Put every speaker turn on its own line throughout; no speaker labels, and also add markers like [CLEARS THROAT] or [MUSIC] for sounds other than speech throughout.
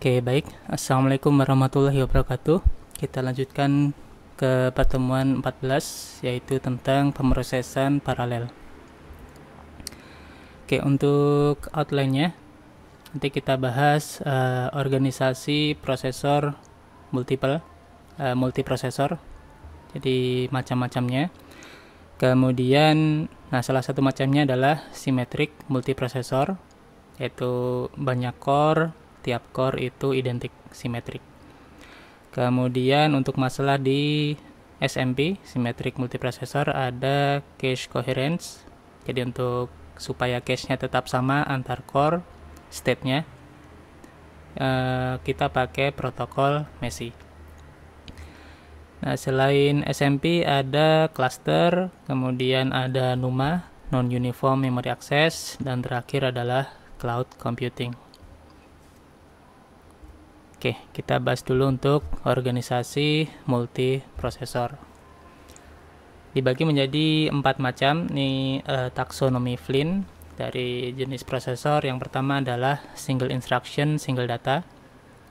Oke, baik. Assalamualaikum warahmatullahi wabarakatuh. Kita lanjutkan ke pertemuan 14 yaitu tentang pemrosesan paralel. Oke, untuk outline-nya nanti kita bahas uh, organisasi prosesor multiple uh, multiprosesor. Jadi macam-macamnya. Kemudian nah salah satu macamnya adalah simetrik multiprosesor yaitu banyak core tiap core itu identik simetrik. Kemudian untuk masalah di SMP, simetrik multiprocessor) ada cache coherence. Jadi untuk supaya cache-nya tetap sama antar core state-nya, eh, kita pakai protokol MESI. Nah, selain SMP ada cluster, kemudian ada NUMA, non uniform memory access dan terakhir adalah cloud computing. Oke, kita bahas dulu untuk organisasi multiprosesor. Dibagi menjadi empat macam, ini uh, eh, taksonomi Flynn dari jenis prosesor. Yang pertama adalah single instruction, single data,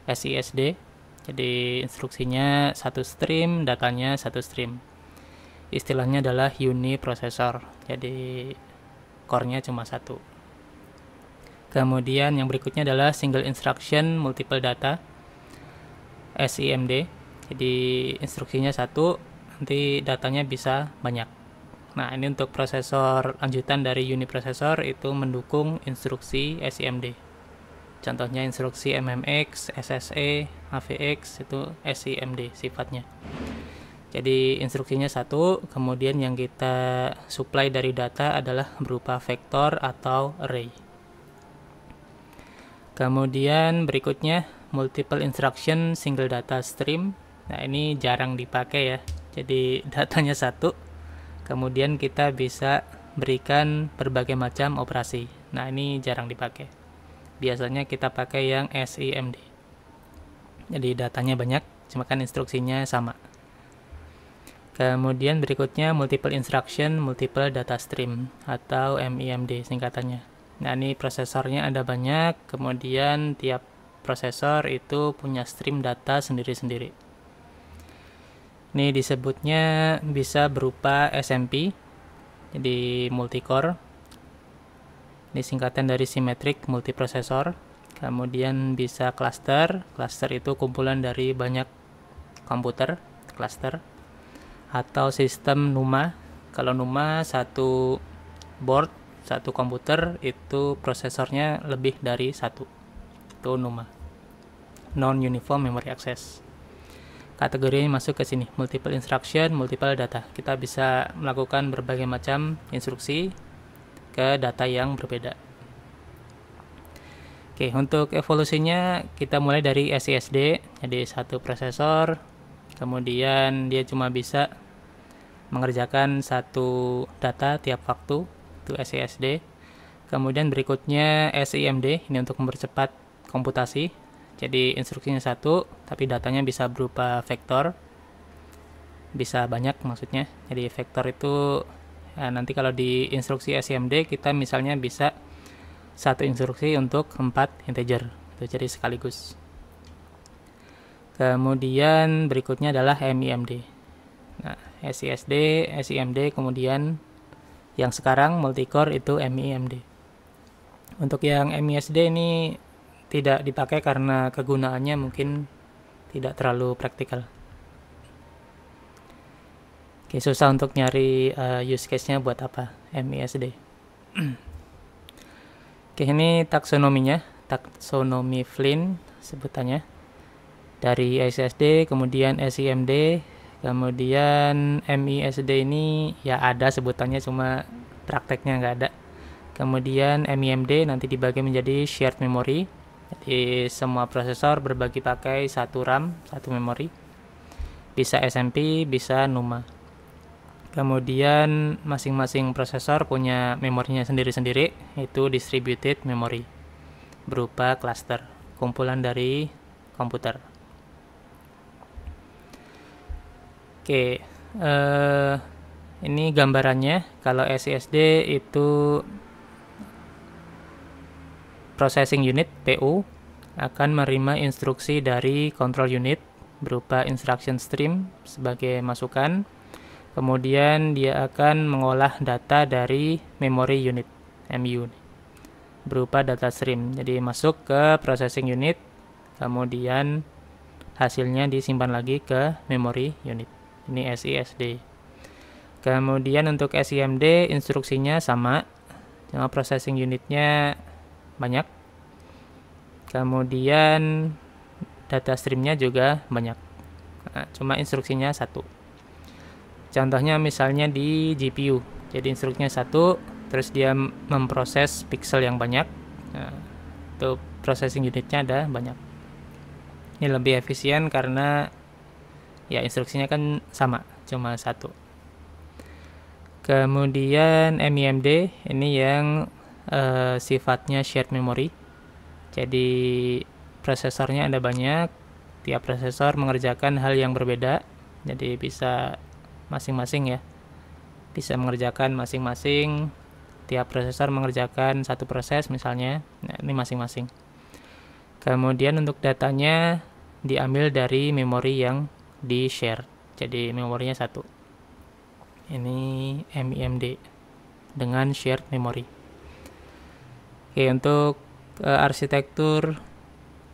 SISD. Jadi instruksinya satu stream, datanya satu stream. Istilahnya adalah uni prosesor. jadi core-nya cuma satu. Kemudian yang berikutnya adalah single instruction multiple data SIMD. Jadi instruksinya satu, nanti datanya bisa banyak. Nah, ini untuk prosesor lanjutan dari uniprosesor itu mendukung instruksi SIMD. Contohnya instruksi MMX, SSE, AVX itu SIMD sifatnya. Jadi instruksinya satu, kemudian yang kita supply dari data adalah berupa vektor atau array. Kemudian berikutnya multiple instruction single data stream nah ini jarang dipakai ya jadi [LAUGHS] datanya satu kemudian kita bisa berikan berbagai macam operasi nah ini jarang dipakai biasanya kita pakai yang SIMD jadi datanya banyak cuma kan instruksinya sama kemudian berikutnya multiple instruction multiple data stream atau MIMD singkatannya nah ini prosesornya ada banyak kemudian tiap Prosesor itu punya stream data sendiri-sendiri. Ini disebutnya bisa berupa SMP, jadi multicore. Ini singkatan dari symmetric multiprocessor. Kemudian bisa cluster, cluster itu kumpulan dari banyak komputer, cluster. Atau sistem NUMA, kalau NUMA satu board, satu komputer itu prosesornya lebih dari satu. Itu NUMA non-uniform memory access. Kategorinya masuk ke sini, multiple instruction, multiple data. Kita bisa melakukan berbagai macam instruksi ke data yang berbeda. Oke, untuk evolusinya kita mulai dari SISD, jadi satu prosesor, kemudian dia cuma bisa mengerjakan satu data tiap waktu, itu SISD. Kemudian berikutnya SIMD, ini untuk mempercepat komputasi. Jadi instruksinya satu, tapi datanya bisa berupa vektor. Bisa banyak maksudnya. Jadi vektor itu ya, nanti kalau di instruksi SMD kita misalnya bisa satu instruksi untuk empat integer. Itu jadi sekaligus. Kemudian berikutnya adalah MIMD. Nah, SISD, SIMD, kemudian yang sekarang multicore itu MIMD. Untuk yang MISD ini tidak dipakai karena kegunaannya mungkin tidak terlalu praktikal. Oke, susah untuk nyari uh, use case-nya buat apa MISD. [CLEARS THROAT] Oke, ini taksonominya, taksonomi Flynn sebutannya. Dari ICSD, kemudian SIMD, kemudian MISD ini ya ada sebutannya cuma prakteknya nggak ada. Kemudian MIMD nanti dibagi menjadi shared memory, jadi semua prosesor berbagi pakai satu RAM, satu memori. Bisa SMP, bisa NUMA. Kemudian masing-masing prosesor punya memorinya sendiri-sendiri, itu distributed memory berupa cluster, kumpulan dari komputer. Oke, eh, ini gambarannya. Kalau SSD itu processing unit PU akan menerima instruksi dari control unit berupa instruction stream sebagai masukan. Kemudian dia akan mengolah data dari memory unit MU berupa data stream. Jadi masuk ke processing unit, kemudian hasilnya disimpan lagi ke memory unit. Ini SISD. Kemudian untuk SIMD instruksinya sama, cuma processing unitnya banyak kemudian data streamnya juga banyak nah, cuma instruksinya satu contohnya misalnya di GPU jadi instruksinya satu terus dia memproses pixel yang banyak nah, itu processing unitnya ada banyak ini lebih efisien karena ya instruksinya kan sama cuma satu kemudian MIMD ini yang uh, sifatnya shared memory. Jadi prosesornya ada banyak, tiap prosesor mengerjakan hal yang berbeda. Jadi bisa masing-masing ya. Bisa mengerjakan masing-masing tiap prosesor mengerjakan satu proses misalnya. Nah, ini masing-masing. Kemudian untuk datanya diambil dari memori yang di-share. Jadi memorinya satu. Ini MIMD dengan shared memory. Oke, untuk uh, arsitektur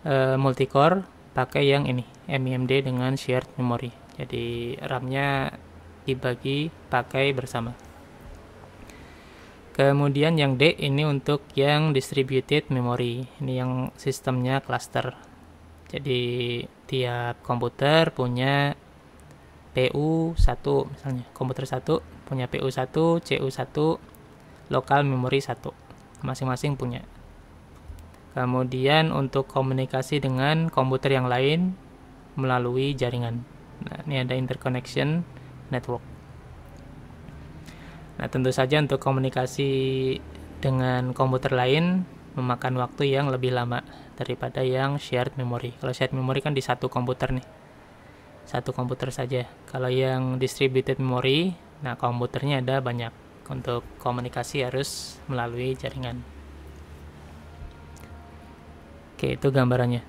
uh, multicore pakai yang ini, MIMD dengan shared memory. Jadi RAM-nya dibagi pakai bersama. Kemudian yang D ini untuk yang distributed memory. Ini yang sistemnya cluster. Jadi tiap komputer punya PU1 misalnya. Komputer 1 punya PU1, CU1, lokal memory 1 masing-masing punya. Kemudian untuk komunikasi dengan komputer yang lain melalui jaringan. Nah, ini ada interconnection network. Nah, tentu saja untuk komunikasi dengan komputer lain memakan waktu yang lebih lama daripada yang shared memory. Kalau shared memory kan di satu komputer nih. Satu komputer saja. Kalau yang distributed memory, nah komputernya ada banyak untuk komunikasi harus melalui jaringan. Oke, itu gambarannya.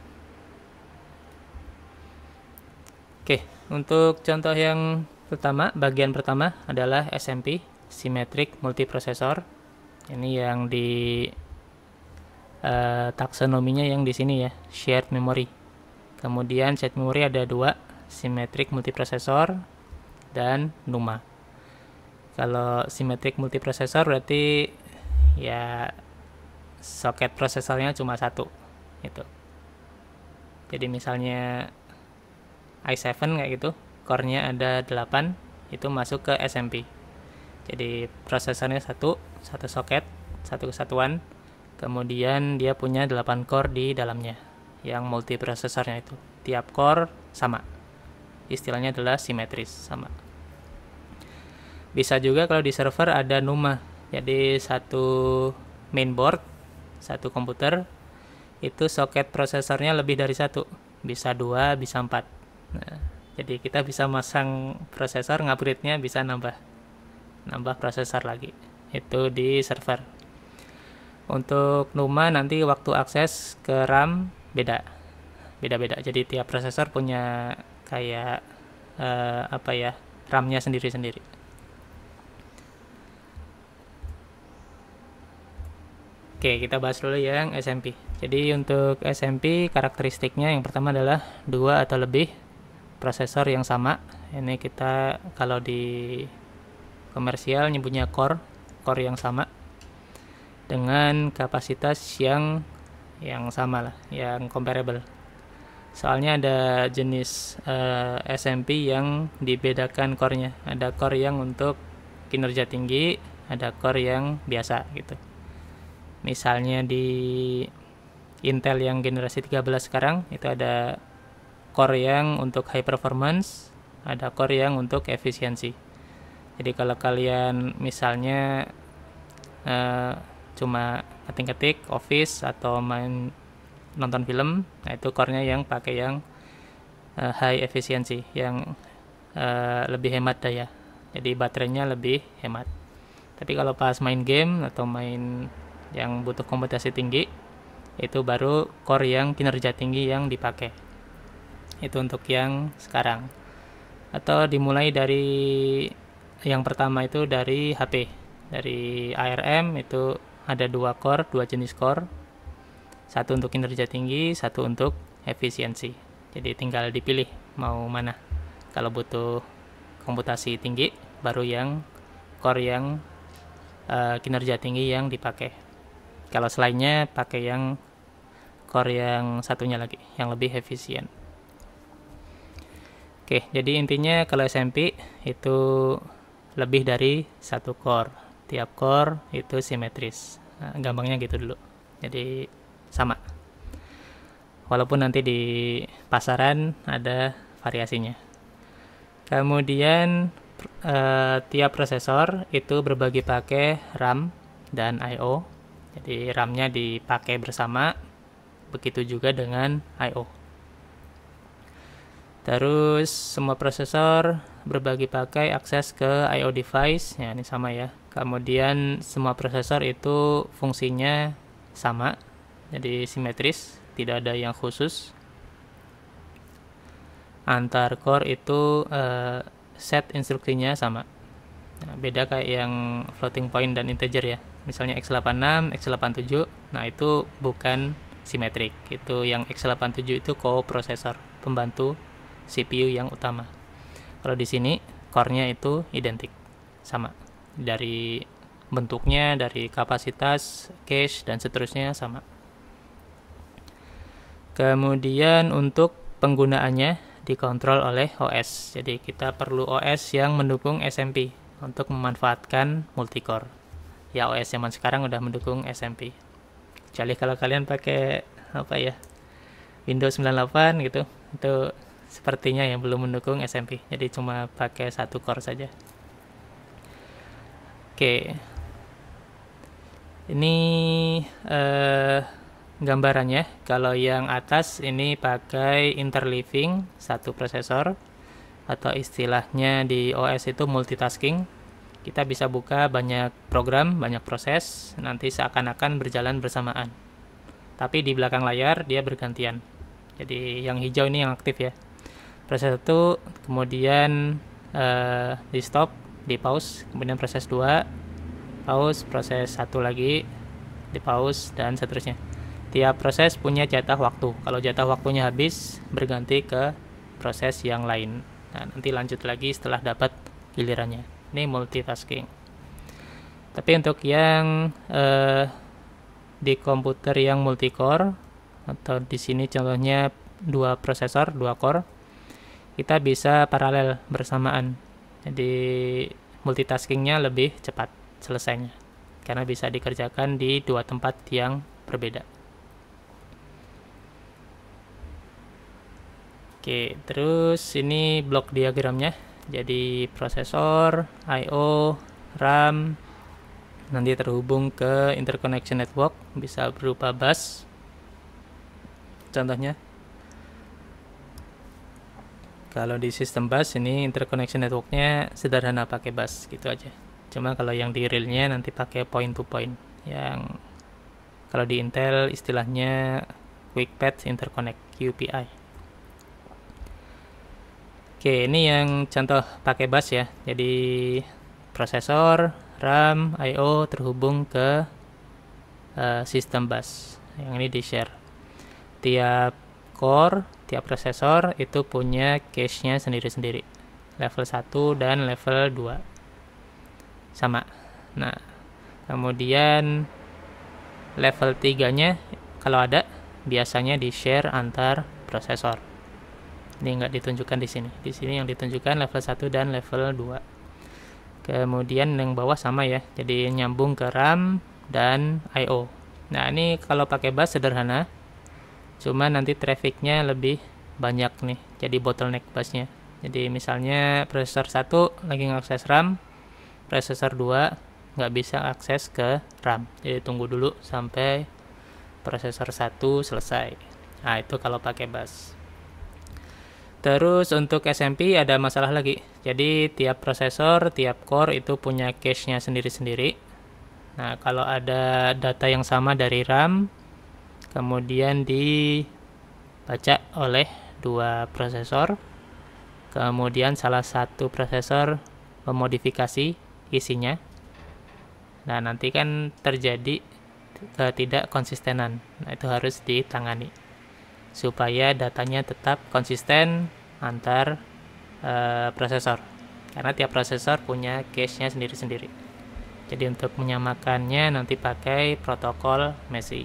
Oke, untuk contoh yang pertama, bagian pertama adalah SMP, Symmetric Multiprocessor. Ini yang di uh, taksonominya yang di sini ya, shared memory. Kemudian shared memory ada dua, Symmetric Multiprocessor dan NUMA kalau simetrik multiprosesor berarti ya soket prosesornya cuma satu itu jadi misalnya i7 kayak gitu core-nya ada 8 itu masuk ke SMP jadi prosesornya satu satu soket satu kesatuan kemudian dia punya 8 core di dalamnya yang multiprosesornya itu tiap core sama istilahnya adalah simetris sama bisa juga kalau di server ada Numa jadi satu mainboard satu komputer itu soket prosesornya lebih dari satu bisa dua bisa empat nah, jadi kita bisa masang prosesor ngupgrade-nya bisa nambah nambah prosesor lagi itu di server untuk Numa nanti waktu akses ke RAM beda beda-beda jadi tiap prosesor punya kayak eh, apa ya RAM-nya sendiri-sendiri Oke, kita bahas dulu ya yang SMP. Jadi untuk SMP karakteristiknya yang pertama adalah dua atau lebih prosesor yang sama. Ini kita kalau di komersial nyebutnya core, core yang sama dengan kapasitas yang yang sama lah, yang comparable. Soalnya ada jenis uh, eh, SMP yang dibedakan core-nya. Ada core yang untuk kinerja tinggi, ada core yang biasa gitu misalnya di Intel yang generasi 13 sekarang itu ada core yang untuk high performance, ada core yang untuk efisiensi. Jadi kalau kalian misalnya uh, cuma ketik-ketik office atau main nonton film, nah itu core-nya yang pakai yang uh, high efficiency, yang uh, lebih hemat daya. Jadi baterainya lebih hemat. Tapi kalau pas main game atau main yang butuh komputasi tinggi itu baru core yang kinerja tinggi yang dipakai itu untuk yang sekarang atau dimulai dari yang pertama itu dari HP dari ARM itu ada dua core dua jenis core satu untuk kinerja tinggi satu untuk efisiensi jadi tinggal dipilih mau mana kalau butuh komputasi tinggi baru yang core yang uh, kinerja tinggi yang dipakai kalau selainnya pakai yang core yang satunya lagi, yang lebih efisien. Oke, jadi intinya kalau SMP itu lebih dari satu core. Tiap core itu simetris. Nah, gampangnya gitu dulu. Jadi sama. Walaupun nanti di pasaran ada variasinya. Kemudian eh, tiap prosesor itu berbagi pakai RAM dan IO. Jadi RAM-nya dipakai bersama. Begitu juga dengan IO. Terus semua prosesor berbagi pakai akses ke IO device. Ya, ini sama ya. Kemudian semua prosesor itu fungsinya sama. Jadi simetris, tidak ada yang khusus. Antar core itu uh, set instruksinya sama. Nah, beda kayak yang floating point dan integer ya misalnya X86, X87, nah itu bukan simetrik. Itu yang X87 itu co-prosesor, pembantu CPU yang utama. Kalau di sini core-nya itu identik, sama. Dari bentuknya, dari kapasitas, cache, dan seterusnya sama. Kemudian untuk penggunaannya dikontrol oleh OS. Jadi kita perlu OS yang mendukung SMP untuk memanfaatkan multicore ya OS zaman sekarang udah mendukung SMP kecuali kalau kalian pakai apa ya Windows 98 gitu itu sepertinya yang belum mendukung SMP jadi cuma pakai satu core saja oke ini eh, gambarannya kalau yang atas ini pakai interleaving satu prosesor atau istilahnya di OS itu multitasking kita bisa buka banyak program, banyak proses, nanti seakan-akan berjalan bersamaan. Tapi di belakang layar dia bergantian. Jadi yang hijau ini yang aktif ya. Proses 1 kemudian uh, di stop, di pause, kemudian proses 2 pause, proses 1 lagi di pause dan seterusnya. Tiap proses punya jatah waktu. Kalau jatah waktunya habis, berganti ke proses yang lain. Nah, nanti lanjut lagi setelah dapat gilirannya yakni multitasking. Tapi untuk yang eh, di komputer yang multi atau di sini contohnya dua prosesor, dua core, kita bisa paralel bersamaan. Jadi multitaskingnya lebih cepat selesainya karena bisa dikerjakan di dua tempat yang berbeda. Oke, terus ini blok diagramnya jadi prosesor, I/O, RAM, nanti terhubung ke interconnection network bisa berupa bus contohnya kalau di sistem bus ini interconnection networknya sederhana pakai bus gitu aja cuma kalau yang di realnya nanti pakai point to point yang kalau di Intel istilahnya quick path interconnect QPI Oke, ini yang contoh pakai bus ya. Jadi prosesor, RAM, I/O terhubung ke uh, sistem bus. Yang ini di-share. Tiap core, tiap prosesor itu punya cache-nya sendiri-sendiri. Level 1 dan level 2. Sama. Nah, kemudian level 3-nya kalau ada biasanya di-share antar prosesor ini nggak ditunjukkan di sini di sini yang ditunjukkan level 1 dan level 2 kemudian yang bawah sama ya jadi nyambung ke RAM dan I.O nah ini kalau pakai bus sederhana cuma nanti trafficnya lebih banyak nih jadi bottleneck busnya jadi misalnya processor 1 lagi ngakses RAM processor 2 nggak bisa akses ke RAM jadi tunggu dulu sampai processor 1 selesai nah itu kalau pakai bus Terus untuk SMP ada masalah lagi. Jadi tiap prosesor, tiap core itu punya cache-nya sendiri-sendiri. Nah, kalau ada data yang sama dari RAM kemudian dibaca oleh dua prosesor. Kemudian salah satu prosesor memodifikasi isinya. Nah, nanti kan terjadi ketidak konsistenan. Nah, itu harus ditangani supaya datanya tetap konsisten antar uh, prosesor karena tiap prosesor punya cache-nya sendiri-sendiri jadi untuk menyamakannya nanti pakai protokol MESI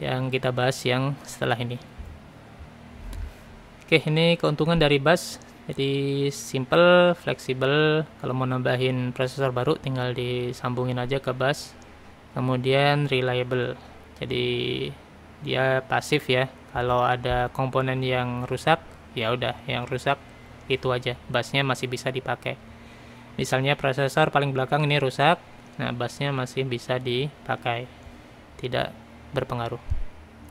yang kita bahas yang setelah ini oke ini keuntungan dari bus jadi simple, fleksibel kalau mau nambahin prosesor baru tinggal disambungin aja ke bus kemudian reliable jadi dia pasif ya kalau ada komponen yang rusak ya udah yang rusak itu aja busnya masih bisa dipakai misalnya prosesor paling belakang ini rusak nah busnya masih bisa dipakai tidak berpengaruh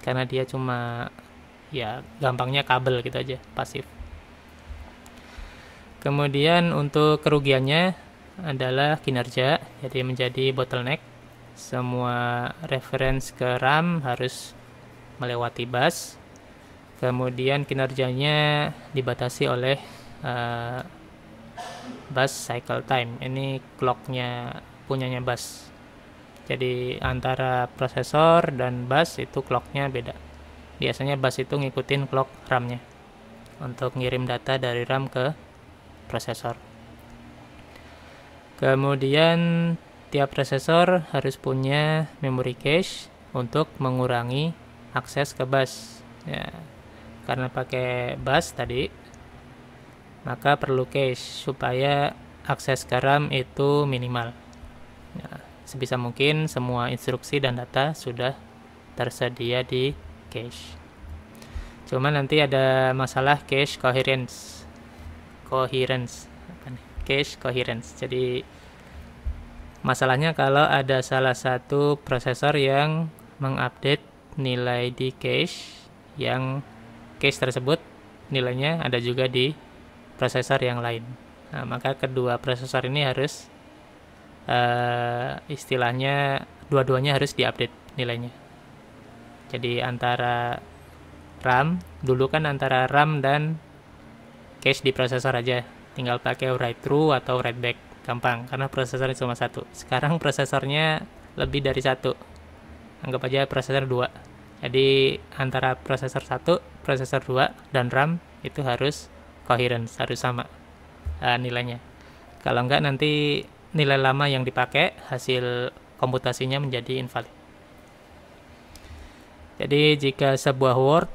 karena dia cuma ya gampangnya kabel gitu aja pasif kemudian untuk kerugiannya adalah kinerja jadi menjadi bottleneck semua reference ke RAM harus melewati bus. Kemudian kinerjanya dibatasi oleh uh, bus cycle time. Ini clocknya punyanya bus. Jadi antara prosesor dan bus itu clocknya beda. Biasanya bus itu ngikutin clock RAM-nya untuk ngirim data dari RAM ke prosesor. Kemudian tiap prosesor harus punya memory cache untuk mengurangi akses ke bus ya karena pakai bus tadi maka perlu cache supaya akses karam itu minimal ya, sebisa mungkin semua instruksi dan data sudah tersedia di cache cuman nanti ada masalah cache coherence coherence cache coherence jadi masalahnya kalau ada salah satu prosesor yang mengupdate nilai di cache yang cache tersebut nilainya ada juga di prosesor yang lain. Nah, maka kedua prosesor ini harus uh, istilahnya dua-duanya harus diupdate nilainya. Jadi antara RAM dulu kan antara RAM dan cache di prosesor aja, tinggal pakai write through atau write back gampang karena prosesornya cuma satu. Sekarang [LAUGHS] prosesornya lebih dari satu anggap aja prosesor 2 jadi antara prosesor 1 prosesor 2 dan RAM itu harus coherence harus sama uh, nilainya kalau enggak nanti nilai lama yang dipakai hasil komputasinya menjadi invalid jadi jika sebuah word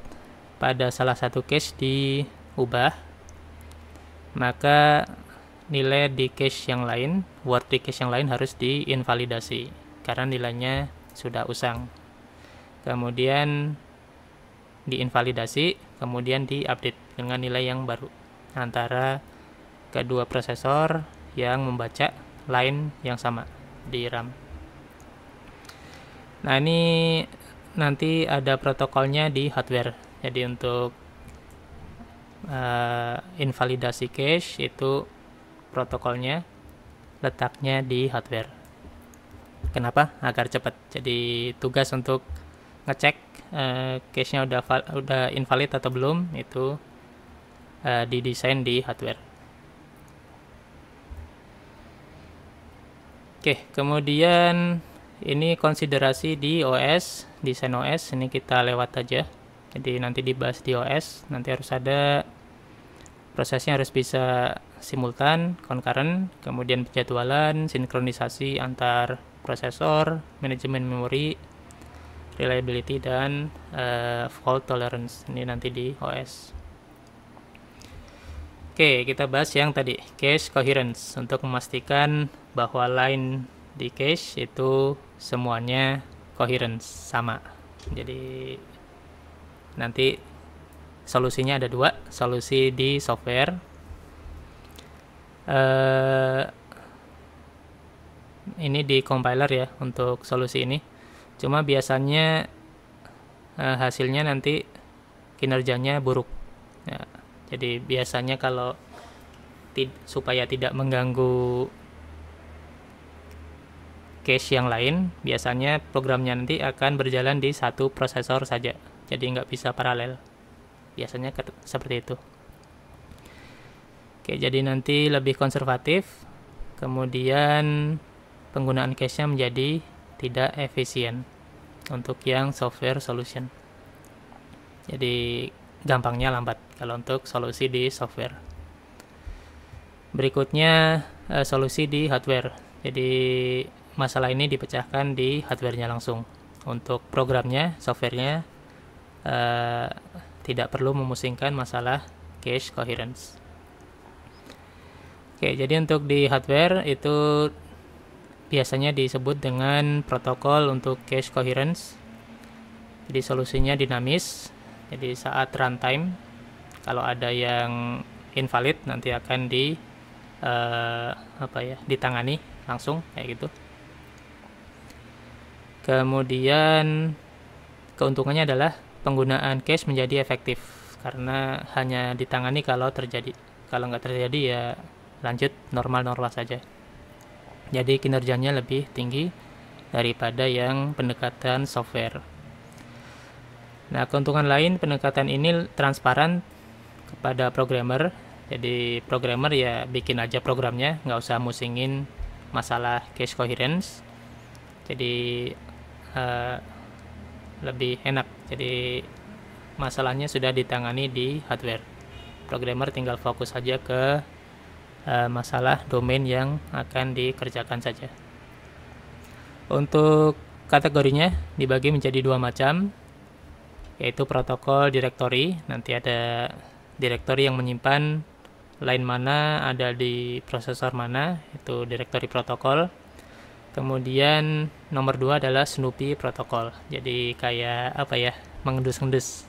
pada salah satu cache diubah maka nilai di cache yang lain, word di cache yang lain harus diinvalidasi karena nilainya sudah usang. Kemudian diinvalidasi, kemudian diupdate dengan nilai yang baru antara kedua prosesor yang membaca line yang sama di RAM. Nah, ini nanti ada protokolnya di hardware. Jadi untuk uh, invalidasi cache itu protokolnya letaknya di hardware. Kenapa? Agar cepat. Jadi tugas untuk ngecek uh, case-nya udah udah invalid atau belum itu uh, didesain di hardware. Oke, kemudian ini konsiderasi di OS, desain OS ini kita lewat aja. Jadi nanti dibahas di OS, nanti harus ada prosesnya harus bisa simultan, concurrent, kemudian penjadwalan, sinkronisasi antar prosesor, manajemen memori, reliability dan uh, fault tolerance ini nanti di OS. Oke, kita bahas yang tadi, cache coherence untuk memastikan bahwa line di cache itu semuanya coherence sama. Jadi nanti solusinya ada dua, solusi di software uh, ini di compiler ya untuk solusi ini cuma biasanya uh, hasilnya nanti kinerjanya buruk ya, jadi biasanya kalau tid supaya tidak mengganggu cache yang lain, biasanya programnya nanti akan berjalan di satu prosesor saja, jadi nggak bisa paralel. Biasanya seperti itu. Oke, jadi nanti lebih konservatif. Kemudian penggunaan cache-nya menjadi tidak efisien untuk yang software solution. Jadi gampangnya lambat kalau untuk solusi di software. Berikutnya e, solusi di hardware. Jadi masalah ini dipecahkan di hardware-nya langsung. Untuk programnya, software-nya e, tidak perlu memusingkan masalah cache coherence. Oke, jadi untuk di hardware itu biasanya disebut dengan protokol untuk cache coherence. Jadi solusinya dinamis. Jadi saat runtime kalau ada yang invalid nanti akan di uh, apa ya, ditangani langsung kayak gitu. Kemudian keuntungannya adalah penggunaan cache menjadi efektif karena hanya ditangani kalau terjadi. Kalau nggak terjadi ya lanjut normal-normal saja. Jadi kinerjanya lebih tinggi daripada yang pendekatan software. Nah, keuntungan lain pendekatan ini transparan kepada programmer. Jadi programmer ya bikin aja programnya, nggak usah musingin masalah cache coherence. Jadi uh, lebih enak. Jadi masalahnya sudah ditangani di hardware. Programmer tinggal fokus aja ke Eh, masalah domain yang akan dikerjakan saja. Untuk kategorinya dibagi menjadi dua macam, yaitu protokol directory. Nanti ada directory yang menyimpan lain mana ada di prosesor mana, itu directory protokol. Kemudian nomor dua adalah Snoopy protokol. Jadi kayak apa ya, mengendus-endus.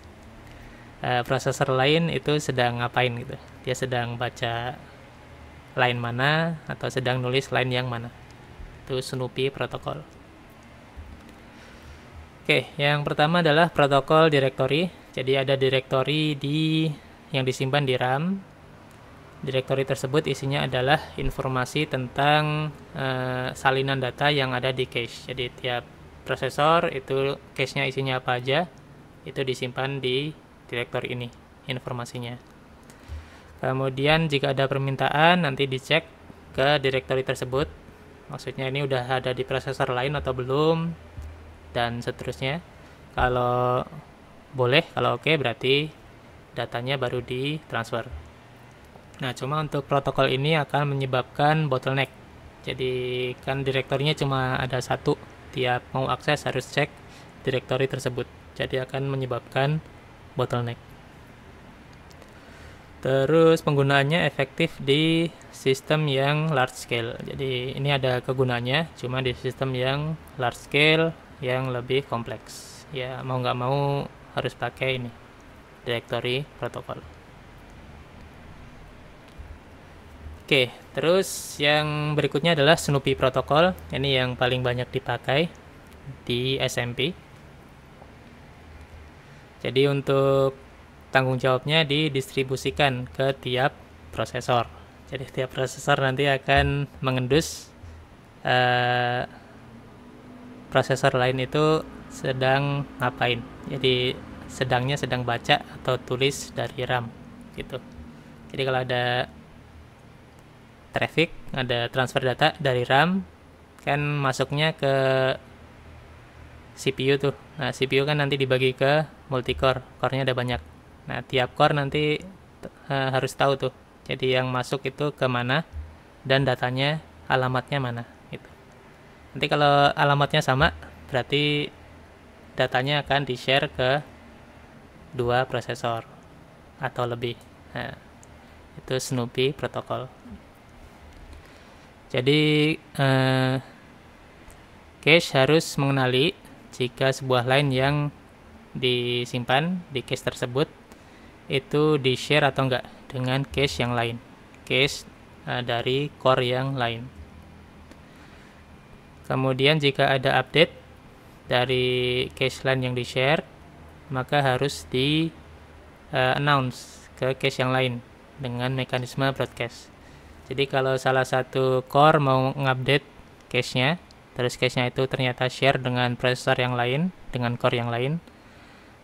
e, prosesor lain itu sedang ngapain gitu. Dia sedang baca line mana atau sedang nulis line yang mana. Itu Snoopy protokol. Oke, yang pertama adalah protokol directory. Jadi ada directory di yang disimpan di RAM. Directory tersebut isinya adalah informasi tentang e, salinan data yang ada di cache. Jadi tiap prosesor itu cache-nya isinya apa aja itu disimpan di directory ini informasinya. Kemudian jika ada permintaan nanti dicek ke directory tersebut. Maksudnya ini udah ada di prosesor lain atau belum dan seterusnya. Kalau boleh, kalau oke okay, berarti datanya baru di transfer. Nah, cuma untuk protokol ini akan menyebabkan bottleneck. Jadi kan direktornya cuma ada satu, tiap mau akses harus cek direktori tersebut. Jadi akan menyebabkan bottleneck. Terus penggunaannya efektif di sistem yang large scale. Jadi ini ada kegunaannya, cuma di sistem yang large scale yang lebih kompleks. Ya mau nggak mau harus pakai ini directory protokol. Oke, terus yang berikutnya adalah Snoopy protocol. Ini yang paling banyak dipakai di SMP. Jadi untuk tanggung jawabnya didistribusikan ke tiap prosesor. Jadi tiap prosesor nanti akan mengendus uh, prosesor lain itu sedang ngapain. Jadi sedangnya sedang baca atau tulis dari RAM gitu. Jadi kalau ada traffic, ada transfer data dari RAM kan masuknya ke CPU tuh. Nah, CPU kan nanti dibagi ke multicore, core-nya ada banyak. Nah, tiap core nanti uh, harus tahu tuh. Jadi yang masuk itu kemana dan datanya alamatnya mana gitu. Nanti kalau alamatnya sama berarti datanya akan di-share ke dua prosesor atau lebih. Nah, itu Snoopy protokol. Jadi eh, cache harus mengenali jika sebuah line yang disimpan di cache tersebut itu di share atau enggak dengan case yang lain case uh, dari core yang lain kemudian jika ada update dari case lain yang di share maka harus di uh, announce ke case yang lain dengan mekanisme broadcast jadi kalau salah satu core mau ngupdate cache-nya terus case nya itu ternyata share dengan processor yang lain dengan core yang lain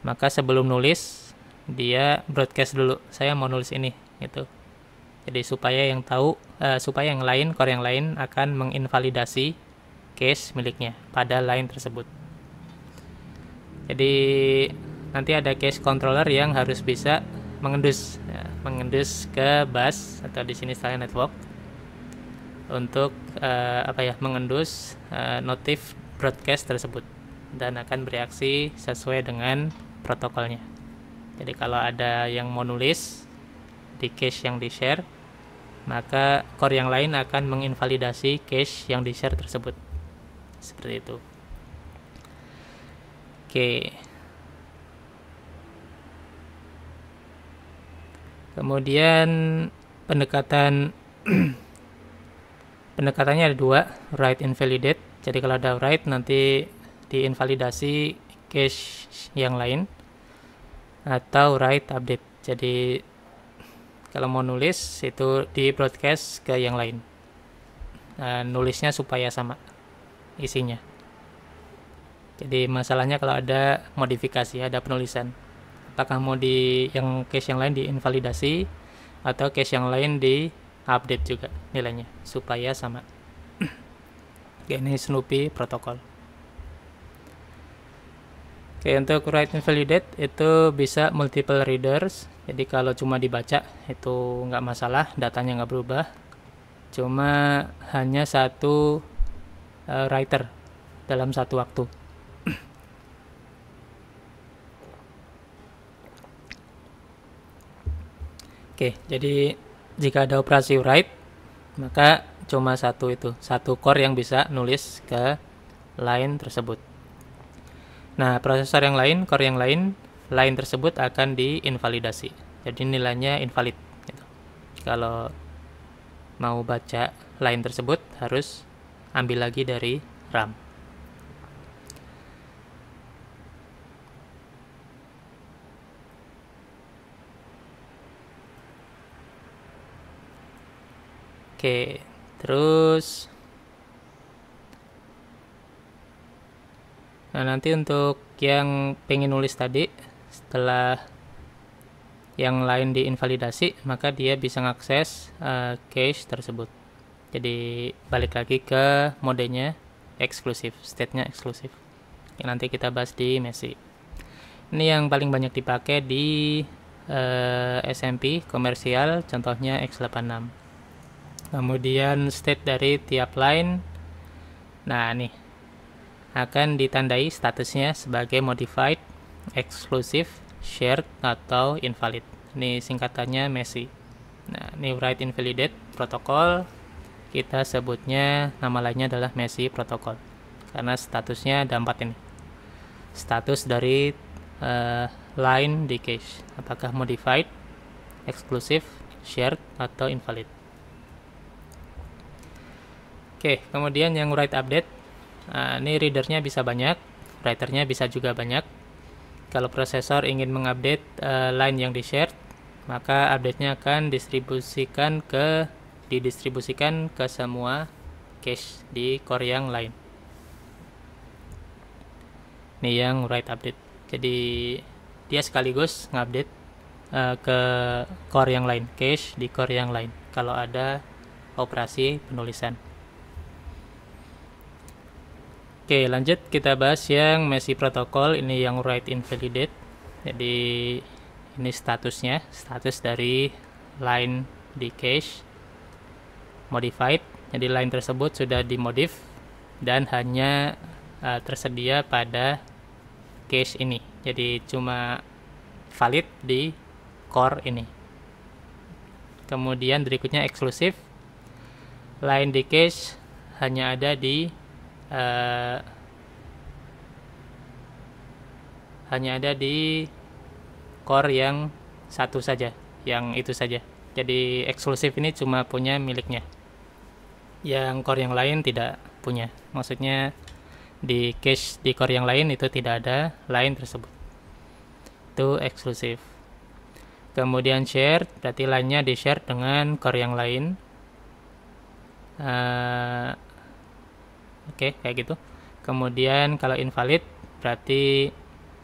maka sebelum nulis dia broadcast dulu saya mau nulis ini gitu jadi supaya yang tahu uh, supaya yang lain core yang lain akan menginvalidasi case miliknya pada line tersebut jadi nanti ada case controller yang harus bisa mengendus ya, mengendus ke bus atau di sini saya network untuk uh, apa ya mengendus uh, notif broadcast tersebut dan akan bereaksi sesuai dengan protokolnya jadi kalau ada yang mau nulis di cache yang di share maka core yang lain akan menginvalidasi cache yang di share tersebut seperti itu oke kemudian pendekatan [CLEARS THROAT] pendekatannya ada dua write invalidate jadi kalau ada write nanti diinvalidasi cache yang lain atau write update. Jadi kalau mau nulis itu di broadcast ke yang lain. Nah, nulisnya supaya sama isinya. Jadi masalahnya kalau ada modifikasi, ada penulisan. Apakah mau di yang case yang lain di invalidasi atau case yang lain di update juga nilainya supaya sama. [CLEARS THROAT] ini Snoopy protokol. Oke, untuk write invalidate itu bisa multiple readers. Jadi kalau cuma dibaca itu nggak masalah, datanya nggak berubah. Cuma hanya satu uh, writer dalam satu waktu. Oke, jadi jika ada operasi write, maka cuma satu itu, satu core yang bisa nulis ke line tersebut. Nah, prosesor yang lain, core yang lain, line tersebut akan diinvalidasi. Jadi nilainya invalid. Gitu. Kalau mau baca line tersebut harus ambil lagi dari RAM. Oke, terus Nah, nanti untuk yang pengen nulis tadi, setelah yang lain diinvalidasi, maka dia bisa mengakses uh, eh, cache tersebut. Jadi, balik lagi ke modenya eksklusif, state-nya eksklusif. Yang nanti kita bahas di Messi. Ini yang paling banyak dipakai di uh, eh, SMP komersial, contohnya X86. Kemudian state dari tiap line. Nah, nih akan ditandai statusnya sebagai modified, exclusive, shared, atau invalid. Ini singkatannya MESI. Nah, ini write invalidate protokol kita sebutnya nama lainnya adalah MESI protokol karena statusnya ada empat ini. Status dari uh, line di cache apakah modified, exclusive, shared atau invalid. Oke, kemudian yang write update Nah, ini readernya bisa banyak, writernya bisa juga banyak. Kalau prosesor ingin mengupdate uh, line yang di-share, maka update-nya akan distribusikan ke didistribusikan ke semua cache di core yang lain. Ini yang write update. Jadi dia sekaligus ngupdate uh, ke core yang lain, cache di core yang lain kalau ada operasi penulisan. Oke, lanjut kita bahas yang Messi protokol ini yang right invalidate. Jadi ini statusnya, status dari line di cache modified. Jadi line tersebut sudah dimodif dan hanya uh, tersedia pada cache ini. Jadi cuma valid di core ini. Kemudian berikutnya eksklusif. Line di cache hanya ada di Eh, hanya ada di core yang satu saja, yang itu saja. Jadi eksklusif ini cuma punya miliknya. Yang core yang lain tidak punya. Maksudnya di cache di core yang lain itu tidak ada lain tersebut. Itu eksklusif. Kemudian shared, berarti lainnya di share dengan core yang lain. Eh, Oke, okay, kayak gitu. Kemudian kalau invalid berarti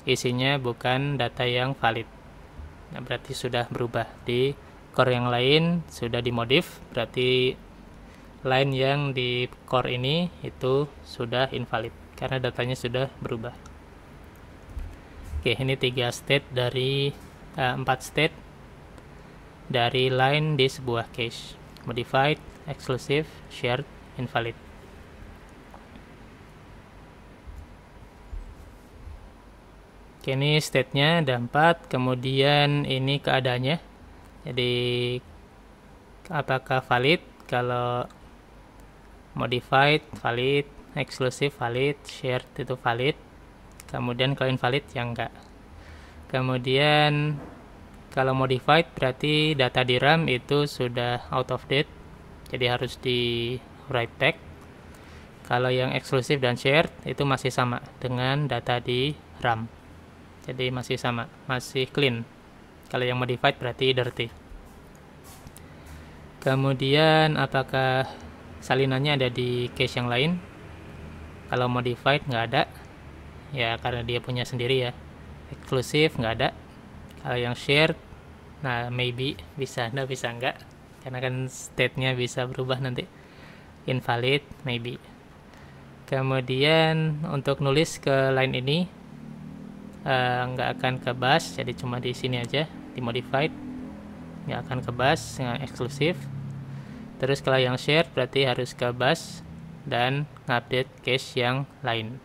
isinya bukan data yang valid. Nah, berarti sudah berubah di core yang lain sudah dimodif, berarti line yang di core ini itu sudah invalid karena datanya sudah berubah. Oke, ini tiga state dari eh, empat state dari line di sebuah cache. Modified, exclusive, shared, invalid. Oke, ini state-nya ada 4, kemudian ini keadaannya. Jadi apakah valid kalau modified valid, exclusive valid, shared itu valid. Kemudian kalau invalid yang enggak. Kemudian kalau modified berarti data di RAM itu sudah out of date. Jadi harus di write back. Kalau yang eksklusif dan shared itu masih sama dengan data di RAM jadi masih sama masih clean kalau yang modified berarti dirty kemudian apakah salinannya ada di case yang lain kalau modified nggak ada ya karena dia punya sendiri ya eksklusif nggak ada kalau yang shared nah maybe bisa nah bisa nggak karena kan state-nya bisa berubah nanti invalid maybe kemudian untuk nulis ke line ini Eh, nggak uh, akan ke bus jadi cuma di sini aja di modified nggak akan ke bus dengan eksklusif terus kalau yang share berarti harus ke bus dan update cache yang lain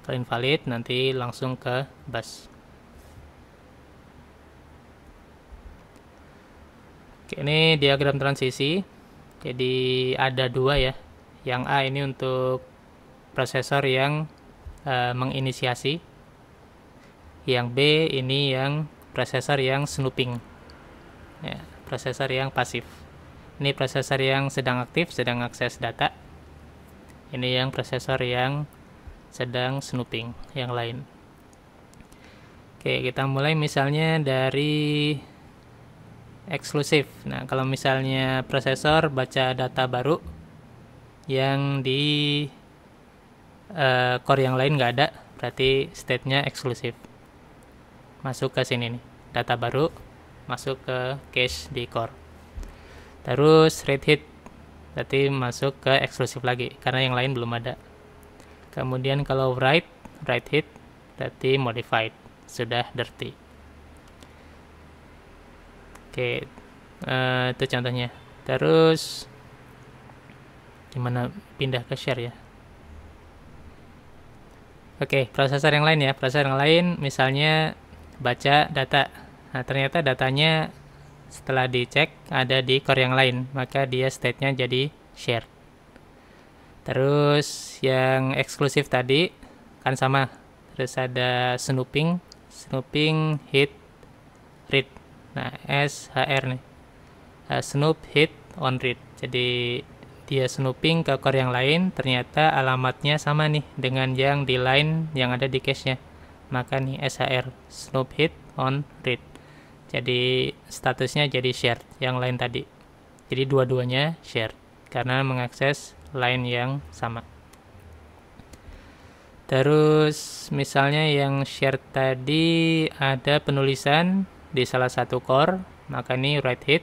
kalau invalid nanti langsung ke bus Oke, ini diagram transisi jadi ada dua ya yang A ini untuk prosesor yang e, menginisiasi yang B ini yang prosesor yang snooping ya, prosesor yang pasif ini prosesor yang sedang aktif sedang akses data ini yang prosesor yang sedang snooping yang lain oke kita mulai misalnya dari eksklusif nah kalau misalnya prosesor baca data baru yang di uh, core yang lain nggak ada berarti state-nya eksklusif masuk ke sini nih data baru masuk ke cache di core terus read hit berarti masuk ke eksklusif lagi karena yang lain belum ada kemudian kalau write write hit berarti modified sudah dirty oke uh, itu contohnya terus gimana pindah ke share ya oke prosesor yang lain ya prosesor yang lain misalnya baca data. Nah, ternyata datanya setelah dicek ada di core yang lain, maka dia state-nya jadi share. Terus yang eksklusif tadi kan sama. Terus ada snooping, snooping, hit, read. Nah, SHR nih. Uh, snoop, hit, on read. Jadi dia snooping ke core yang lain, ternyata alamatnya sama nih dengan yang di line yang ada di cache-nya maka nih SHR slope hit on read jadi statusnya jadi shared yang lain tadi jadi dua-duanya shared karena mengakses line yang sama terus misalnya yang shared tadi ada penulisan di salah satu core maka ini write hit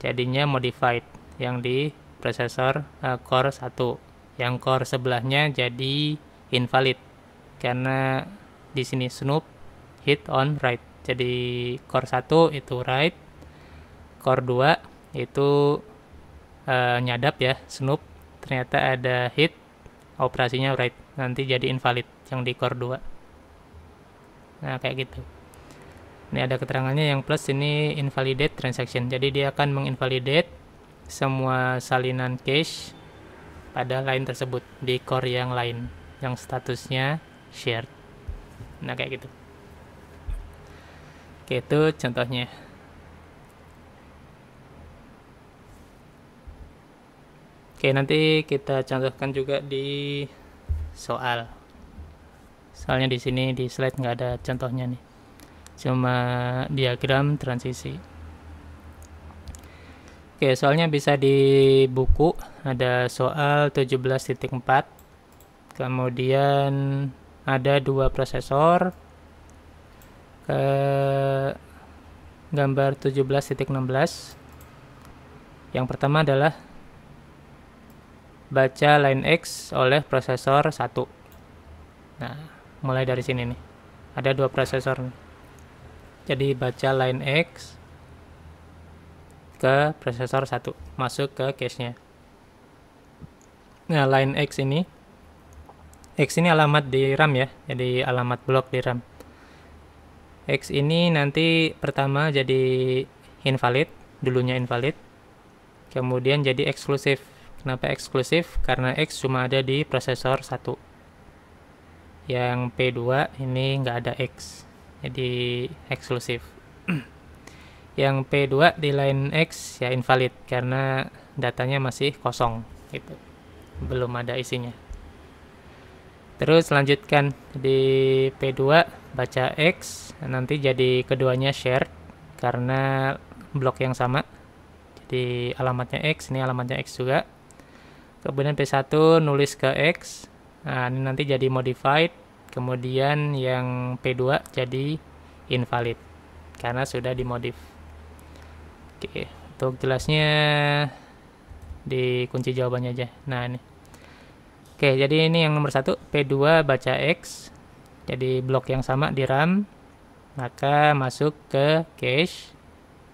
jadinya modified yang di prosesor uh, core 1 yang core sebelahnya jadi invalid karena di sini Snoop hit on right. Jadi core 1 itu right, core 2 itu uh, nyadap ya, Snoop. Ternyata ada hit, operasinya right. Nanti jadi invalid yang di core 2. Nah, kayak gitu. Ini ada keterangannya yang plus ini invalidate transaction. Jadi dia akan menginvalidate semua salinan cache pada line tersebut di core yang lain yang statusnya share, nah kayak gitu oke itu contohnya oke nanti kita contohkan juga di soal soalnya di sini di slide nggak ada contohnya nih cuma diagram transisi oke soalnya bisa di buku ada soal 17.4 kemudian ada dua prosesor ke gambar 17.16 yang pertama adalah baca line X oleh prosesor 1 nah mulai dari sini nih ada dua prosesor jadi baca line X ke prosesor 1 masuk ke case nya nah line X ini X ini alamat di RAM ya, jadi alamat blok di RAM. X ini nanti pertama jadi invalid, dulunya invalid. Kemudian jadi eksklusif. Kenapa eksklusif? Karena X cuma ada di prosesor satu. Yang P2 ini nggak ada X. Jadi eksklusif. [CLEARS THROAT] yang P2 di lain X ya invalid karena datanya masih kosong gitu. Belum ada isinya. Terus lanjutkan di P2 baca X nanti jadi keduanya share karena blok yang sama. Jadi alamatnya X, ini alamatnya X juga. Kemudian P1 nulis ke X. Nah, ini nanti jadi modified. Kemudian yang P2 jadi invalid karena sudah dimodif. Oke, untuk jelasnya di kunci jawabannya aja. Nah, ini. Oke, jadi ini yang nomor satu P2 baca X. Jadi blok yang sama di RAM. Maka masuk ke cache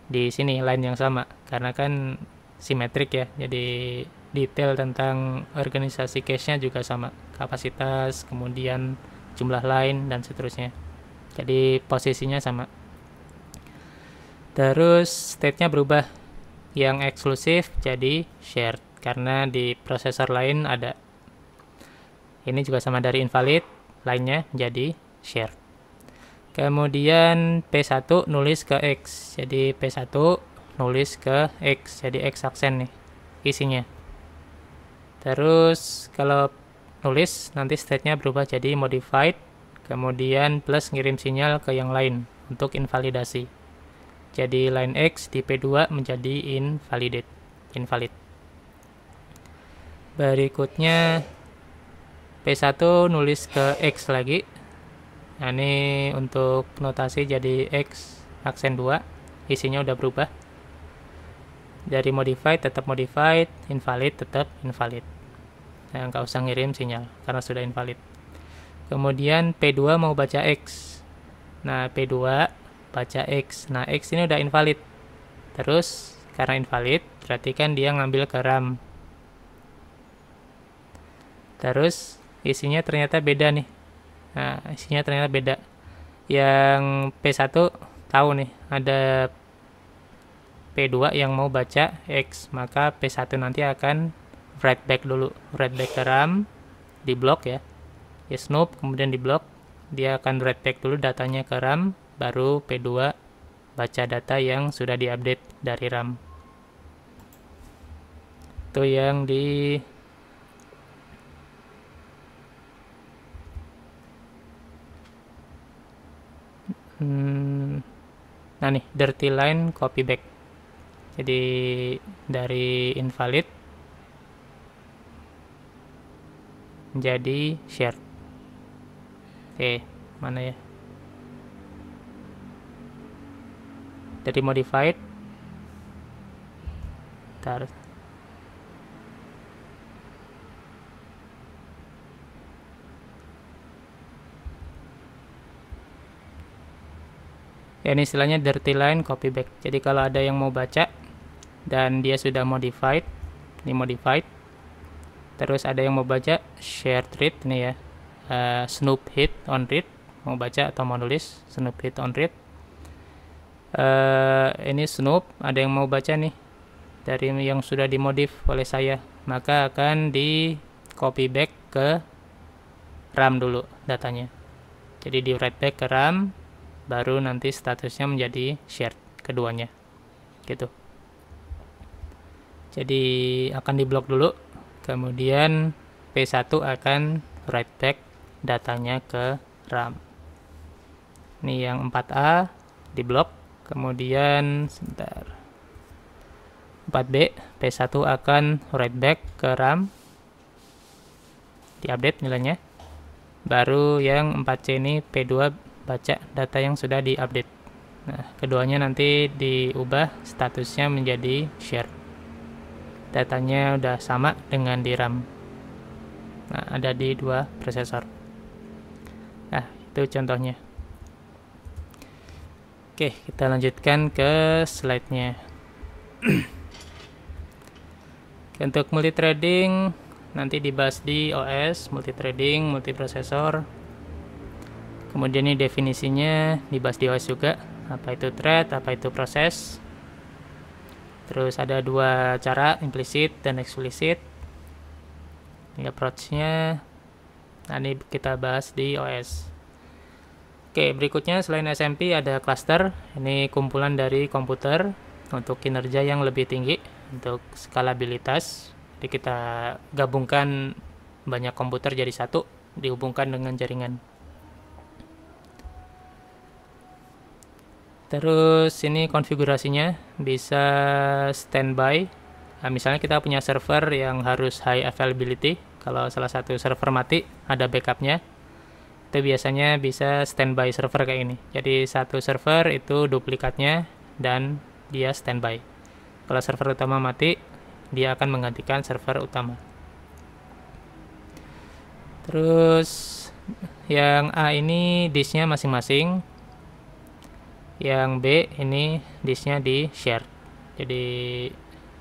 di sini line yang sama karena kan simetrik ya. Jadi detail tentang organisasi cache-nya juga sama. Kapasitas, kemudian jumlah line dan seterusnya. Jadi posisinya sama. Terus state-nya berubah yang eksklusif jadi shared karena di prosesor lain ada ini juga sama dari invalid, lainnya jadi share. Kemudian P1 nulis ke X. Jadi P1 nulis ke X. Jadi X aksen nih isinya. Terus kalau nulis nanti state-nya berubah jadi modified. Kemudian plus ngirim sinyal ke yang lain untuk invalidasi. Jadi line X di P2 menjadi invalidate, invalid. Berikutnya P1 nulis ke X lagi nah ini untuk notasi jadi X aksen 2 isinya udah berubah dari modified tetap modified invalid tetap invalid nah nggak usah ngirim sinyal karena sudah invalid kemudian P2 mau baca X nah P2 baca X nah X ini udah invalid terus karena invalid perhatikan dia ngambil ke RAM terus isinya ternyata beda nih nah isinya ternyata beda yang P1 tahu nih ada P2 yang mau baca X maka P1 nanti akan write back dulu write back ke RAM di blok ya yes ya, nope kemudian di blok dia akan write back dulu datanya ke RAM baru P2 baca data yang sudah diupdate dari RAM itu yang di Hmm. nah nih dirty line copy back jadi dari invalid jadi shared oke mana ya dari modified tar Ini istilahnya dirty line copy back jadi kalau ada yang mau baca dan dia sudah modified ini modified terus ada yang mau baca share read ini ya uh, snoop hit on read mau baca atau mau nulis snoop hit on read uh, ini snoop ada yang mau baca nih dari yang sudah dimodif oleh saya maka akan di copy back ke RAM dulu datanya jadi di write back ke RAM baru nanti statusnya menjadi shared keduanya gitu jadi akan diblok dulu kemudian P1 akan write back datanya ke RAM ini yang 4A diblok kemudian sebentar 4B P1 akan write back ke RAM diupdate nilainya baru yang 4C ini P2 baca data yang sudah diupdate. Nah, keduanya nanti diubah statusnya menjadi share. Datanya udah sama dengan di RAM. Nah, ada di dua prosesor. Nah, itu contohnya. Oke, kita lanjutkan ke slide-nya. [CLEARS THROAT] Untuk multi trading nanti dibahas di OS, multi trading multi prosesor kemudian ini definisinya dibahas di OS juga apa itu thread, apa itu proses terus ada dua cara implisit dan explicit ini approach-nya nah ini kita bahas di OS Oke, berikutnya selain SMP ada cluster. Ini kumpulan dari komputer untuk kinerja yang lebih tinggi, untuk skalabilitas. Jadi kita gabungkan banyak komputer jadi satu, dihubungkan dengan jaringan. Terus ini konfigurasinya bisa standby. Nah, misalnya kita punya server yang harus high availability, kalau salah satu server mati ada backupnya. Itu biasanya bisa standby server kayak ini. Jadi satu server itu duplikatnya dan dia standby. Kalau server utama mati, dia akan menggantikan server utama. Terus yang A ini disknya masing-masing yang B ini disknya di shared jadi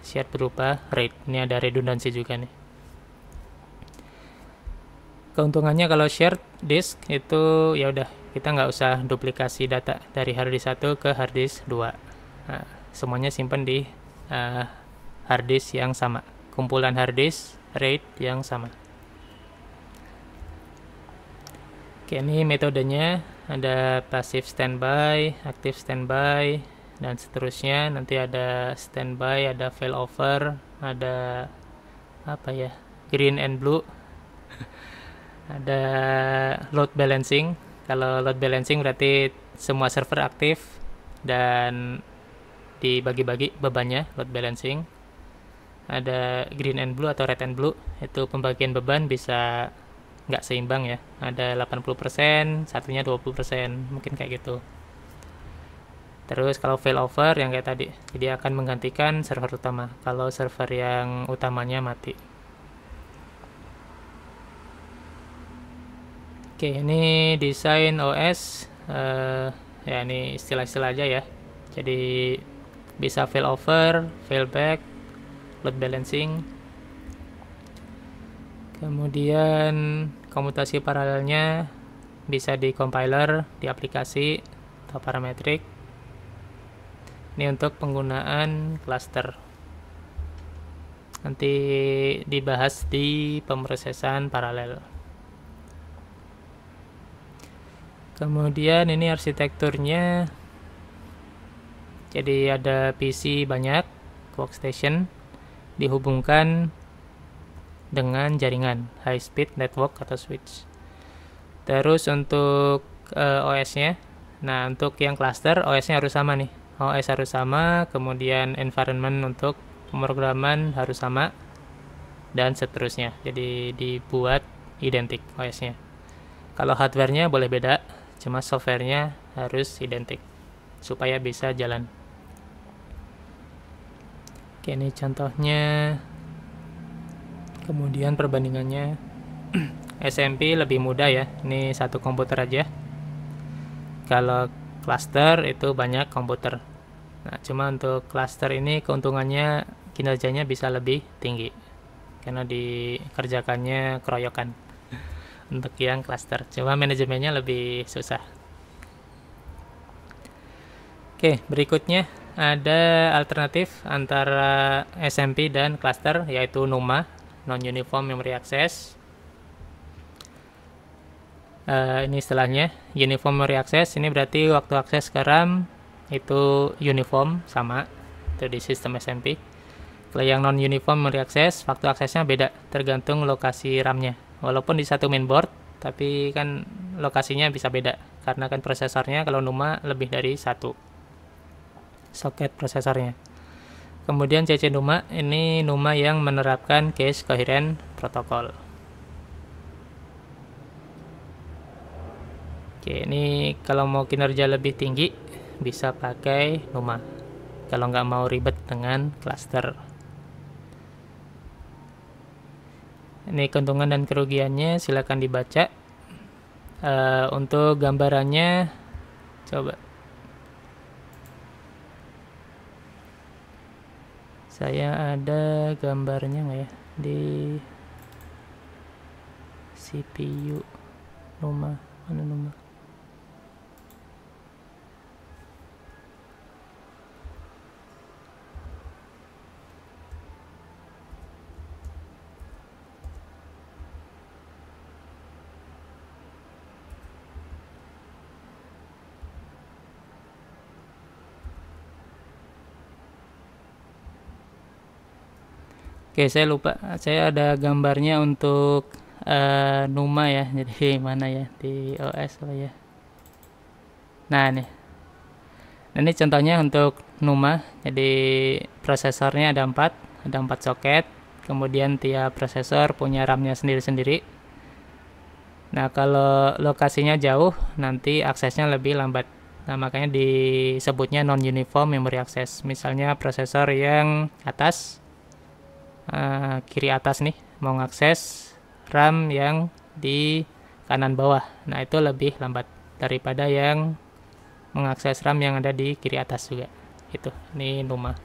shared berupa RAID ini ada redundansi juga nih keuntungannya kalau shared disk itu ya udah kita nggak usah duplikasi data dari hard disk 1 ke hard disk 2 nah, semuanya simpan di uh, hard disk yang sama kumpulan hard disk RAID yang sama oke ini metodenya ada pasif standby, aktif standby, dan seterusnya. Nanti ada standby, ada failover, ada apa ya, green and blue, [LAUGHS] ada load balancing. Kalau load balancing berarti semua server aktif dan dibagi-bagi bebannya, load balancing. Ada green and blue atau red and blue, itu pembagian beban bisa nggak seimbang ya ada 80% satunya 20% mungkin kayak gitu terus kalau failover yang kayak tadi jadi akan menggantikan server utama kalau server yang utamanya mati oke ini desain OS uh, eh, ya ini istilah-istilah aja ya jadi bisa failover failback load balancing kemudian Komutasi paralelnya bisa di compiler, di aplikasi, atau parametrik. Ini untuk penggunaan cluster. Nanti dibahas di pemrosesan paralel. Kemudian ini arsitekturnya. Jadi ada PC banyak, workstation dihubungkan dengan jaringan high speed network atau switch. Terus untuk uh, eh, OS-nya, nah untuk yang cluster OS-nya harus sama nih. OS harus sama, kemudian environment untuk pemrograman harus sama dan seterusnya. Jadi dibuat identik OS-nya. Kalau hardware-nya boleh beda, cuma software-nya harus identik supaya bisa jalan. Oke, ini contohnya kemudian perbandingannya SMP [CLEARS THROAT] lebih mudah ya ini satu komputer aja kalau cluster itu banyak komputer nah cuma untuk cluster ini keuntungannya kinerjanya bisa lebih tinggi karena dikerjakannya keroyokan [LAUGHS] untuk yang cluster cuma manajemennya lebih susah oke berikutnya ada alternatif antara SMP dan cluster yaitu NUMA non eh, uniform memory access uh, ini setelahnya uniform memory access ini berarti waktu akses ke RAM itu uniform sama itu di sistem SMP kalau yang non uniform memory access waktu aksesnya beda tergantung lokasi RAM-nya walaupun di satu mainboard tapi kan lokasinya bisa beda karena kan prosesornya kalau Numa lebih dari satu soket prosesornya Kemudian CC Numa, ini Numa yang menerapkan case coherent protokol. Oke, ini kalau mau kinerja lebih tinggi bisa pakai Numa. Kalau nggak mau ribet dengan cluster. Ini keuntungan dan kerugiannya silahkan dibaca. Uh, untuk gambarannya, coba saya ada gambarnya nggak ya di CPU rumah mana rumah Oke, saya lupa. Saya ada gambarnya untuk uh, Numa ya. [LAUGHS] Jadi mana ya di OS apa ya. Nah, ini. Nah, ini contohnya untuk Numa. Jadi prosesornya ada 4, ada 4 soket. Kemudian tiap prosesor punya RAM-nya sendiri-sendiri. Nah, kalau lokasinya jauh, nanti aksesnya lebih lambat. Nah, makanya disebutnya non uniform memory access. Misalnya prosesor yang atas Eh, kiri atas nih mau mengakses RAM yang di kanan bawah. Nah, itu lebih lambat daripada yang mengakses RAM yang ada di kiri atas juga. Itu, ini rumah.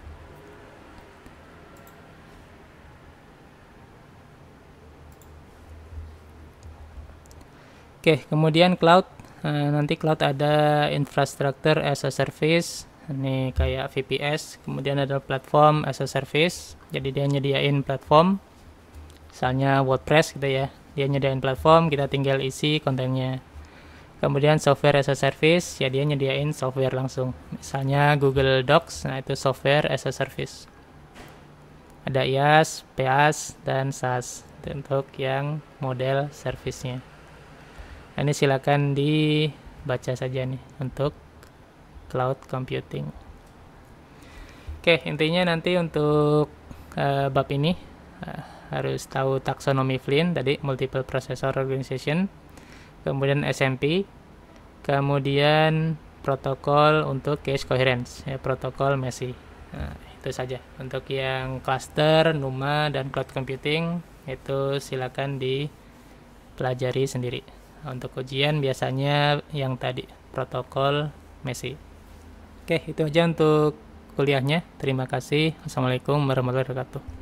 Oke, kemudian cloud. Eh, nanti cloud ada infrastructure as a service ini kayak VPS kemudian ada platform as a service jadi dia nyediain platform misalnya WordPress gitu ya dia nyediain platform kita tinggal isi kontennya kemudian software as a service ya dia nyediain software langsung misalnya Google Docs nah itu software as a service ada IaaS, PaaS, dan SaaS untuk yang model servicenya nah, ini silakan dibaca saja nih untuk cloud computing. Oke, intinya nanti untuk uh, bab ini uh, harus tahu taksonomi Flynn tadi multiple processor organization, kemudian SMP, kemudian protokol untuk cache coherence ya protokol MESI. Nah, itu saja untuk yang cluster, NUMA dan cloud computing itu silakan dipelajari sendiri. Untuk ujian biasanya yang tadi protokol MESI. Oke, itu aja untuk kuliahnya. Terima kasih. Assalamualaikum warahmatullahi wabarakatuh.